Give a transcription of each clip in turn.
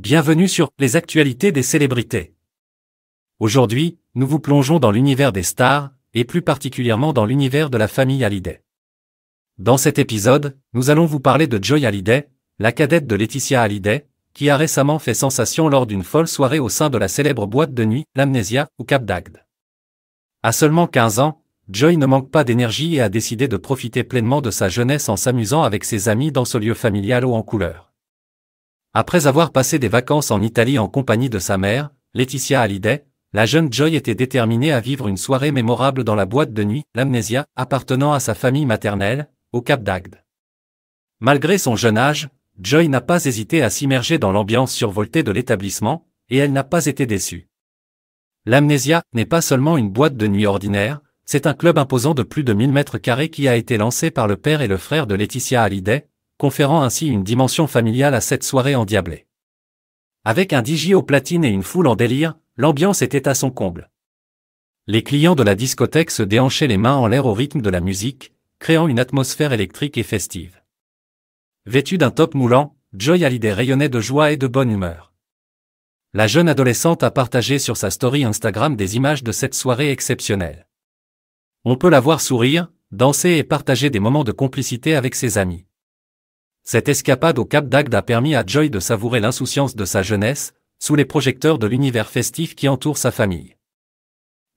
Bienvenue sur Les actualités des célébrités. Aujourd'hui, nous vous plongeons dans l'univers des stars, et plus particulièrement dans l'univers de la famille Hallyday. Dans cet épisode, nous allons vous parler de Joy Hallyday, la cadette de Laetitia Hallyday, qui a récemment fait sensation lors d'une folle soirée au sein de la célèbre boîte de nuit, l'Amnesia ou Cap d'Agde. À seulement 15 ans, Joy ne manque pas d'énergie et a décidé de profiter pleinement de sa jeunesse en s'amusant avec ses amis dans ce lieu familial haut en couleur. Après avoir passé des vacances en Italie en compagnie de sa mère, Laetitia Hallyday, la jeune Joy était déterminée à vivre une soirée mémorable dans la boîte de nuit, l'Amnesia, appartenant à sa famille maternelle, au Cap d'Agde. Malgré son jeune âge, Joy n'a pas hésité à s'immerger dans l'ambiance survoltée de l'établissement, et elle n'a pas été déçue. L'Amnesia n'est pas seulement une boîte de nuit ordinaire, c'est un club imposant de plus de 1000 mètres carrés qui a été lancé par le père et le frère de Laetitia Hallyday, conférant ainsi une dimension familiale à cette soirée endiablée. Avec un DJ au platine et une foule en délire, l'ambiance était à son comble. Les clients de la discothèque se déhanchaient les mains en l'air au rythme de la musique, créant une atmosphère électrique et festive. Vêtue d'un top moulant, Joy Hallyday rayonnait de joie et de bonne humeur. La jeune adolescente a partagé sur sa story Instagram des images de cette soirée exceptionnelle. On peut la voir sourire, danser et partager des moments de complicité avec ses amis. Cette escapade au Cap d'Agde a permis à Joy de savourer l'insouciance de sa jeunesse, sous les projecteurs de l'univers festif qui entoure sa famille.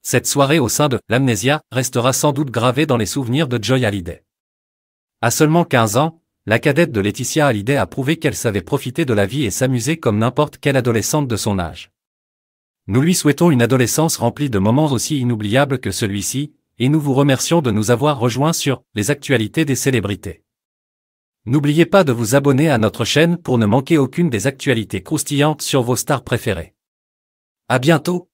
Cette soirée au sein de l'amnésia restera sans doute gravée dans les souvenirs de Joy Hallyday. À seulement 15 ans, la cadette de Laetitia Hallyday a prouvé qu'elle savait profiter de la vie et s'amuser comme n'importe quelle adolescente de son âge. Nous lui souhaitons une adolescence remplie de moments aussi inoubliables que celui-ci, et nous vous remercions de nous avoir rejoints sur les actualités des célébrités. N'oubliez pas de vous abonner à notre chaîne pour ne manquer aucune des actualités croustillantes sur vos stars préférées. À bientôt!